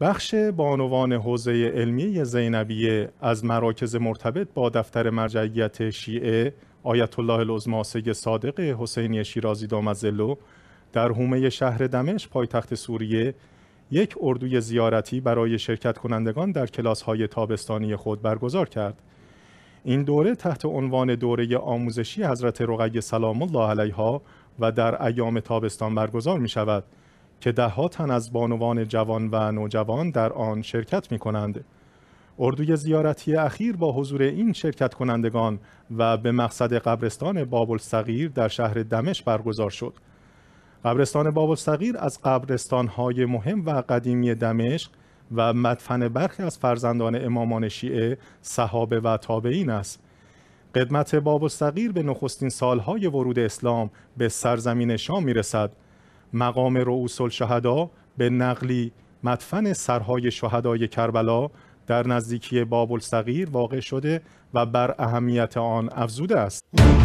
بخش بانوان حوزه علمی زینبیه از مراکز مرتبط با دفتر مرجعیت شیعه آیت الله العظما صادق حسینی شیرازی دامزلو در حومه شهر دمشق پایتخت سوریه یک اردوی زیارتی برای شرکت کنندگان در های تابستانی خود برگزار کرد. این دوره تحت عنوان دوره آموزشی حضرت رقیه سلام الله علیها و در ایام تابستان برگزار می شود. که دهها تن از بانوان جوان و نوجوان در آن شرکت می کنند. اردوی زیارتی اخیر با حضور این شرکت کنندگان و به مقصد قبرستان بابل صغیر در شهر دمشق برگزار شد. قبرستان بابل صغیر از قبرستانهای مهم و قدیمی دمشق و مدفن برخی از فرزندان امامان شیعه، صحابه و تابعین است. قدمت بابل صغیر به نخستین سالهای ورود اسلام به سرزمین شام رسد مقام رؤوس الشهدا به نقلی مدفن سرهای شهدای کربلا در نزدیکی بابل الصغیر واقع شده و بر اهمیت آن افزوده است